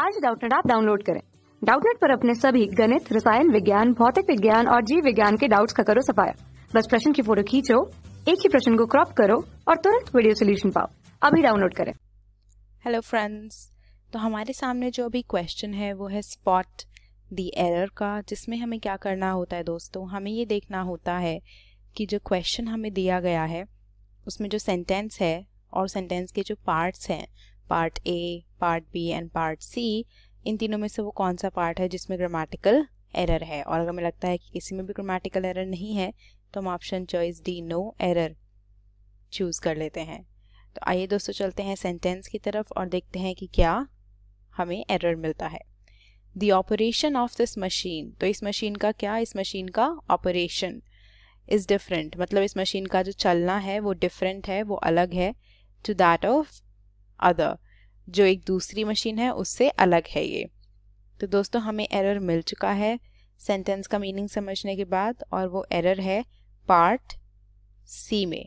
आज डाउटनेट आप डाउनलोड करें डाउटनेट पर अपने सभी गणित रसायन विज्ञान भौतिक विज्ञान और जीव विज्ञान के डाउट्स का करो सफाया बस प्रश्न की फोटो खींचो एक ही प्रश्न को क्रॉप करो और तुरंत वीडियो सोल्यूशन पाओ अभी डाउनलोड करें हेलो फ्रेंड्स तो हमारे सामने जो अभी क्वेश्चन है वो है स्पॉट दी एरर का जिसमें हमें क्या करना होता है दोस्तों हमें ये देखना होता है कि जो क्वेश्चन हमें दिया गया है उसमें जो सेंटेंस है और सेंटेंस के जो पार्ट्स हैं part A part B and part C इन तीनों में से वो कौन सा पार्ट है जिसमें ग्रामेटिकल एरर है और अगर हमें लगता है कि किसी में भी ग्रामेटिकल एरर नहीं है तो हम option choice D no error choose कर लेते हैं तो आइए दोस्तों चलते हैं सेंटेंस की तरफ और देखते हैं कि क्या हमें एरर मिलता है the operation of this machine तो इस मशीन का क्या इस मशीन का ऑपरेशन इज़ डिफरेंट मतलब इस मशीन का जो चलना है वो डिफरेंट है वो अलग है टू दैट ऑफ अदर जो एक दूसरी मशीन है उससे अलग है ये तो दोस्तों हमें एरर मिल चुका है सेंटेंस का मीनिंग समझने के बाद और वो एरर है पार्ट सी में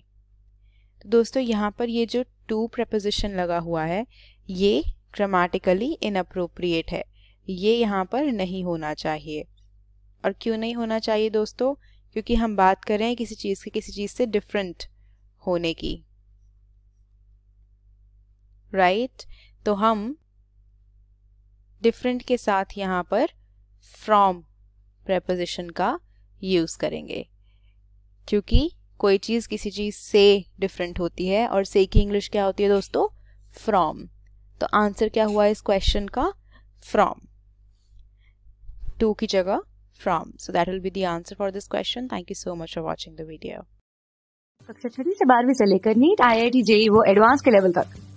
तो दोस्तों यहाँ पर ये जो टू प्रपोजिशन लगा हुआ है ये ग्रामेटिकली इनअप्रोप्रिएट है ये यहाँ पर नहीं होना चाहिए और क्यों नहीं होना चाहिए दोस्तों क्योंकि हम बात कर रहे हैं किसी चीज़ के किसी चीज़ से डिफरेंट होने की राइट right? तो हम डिफरेंट के साथ यहाँ पर फ्रॉम प्रपोजिशन का यूज़ करेंगे क्योंकि कोई चीज़ किसी चीज़ से डिफरेंट होती है और से की इंग्लिश क्या होती है दोस्तों फ्रॉम तो आंसर क्या हुआ इस क्वेश्चन का फ्रॉम टू की जगह from so that will be the answer for this question thank you so much for watching the video कक्षा छठी से बारहवीं से लेकर NEET I I T JEE वो एडवांस के लेवल तक